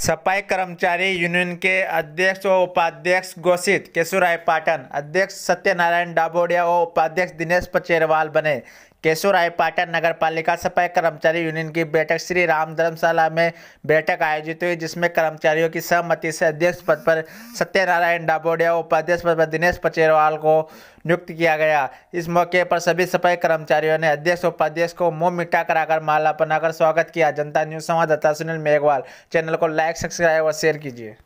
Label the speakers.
Speaker 1: सफाई कर्मचारी यूनियन के अध्यक्ष व उपाध्यक्ष घोषित केशुराय पाटन अध्यक्ष सत्यनारायण डाबोडिया व उपाध्यक्ष दिनेश पचेरवाल बने केशोराय पाटन नगर पालिका सफाई कर्मचारी यूनियन की बैठक श्री राम धर्मशाला में बैठक आयोजित हुई जिसमें कर्मचारियों की सहमति से अध्यक्ष पद पर सत्यनारायण डाबोडिया उपाध्यक्ष पद पर दिनेश पचेरवाल को नियुक्त किया गया इस मौके पर सभी सफाई कर्मचारियों ने अध्यक्ष उपाध्यक्ष को मुंह मिट्टा कराकर माला बनाकर स्वागत किया जनता न्यूज संवाददाता सुनील मेघवाल चैनल को लाइक सब्सक्राइब और शेयर कीजिए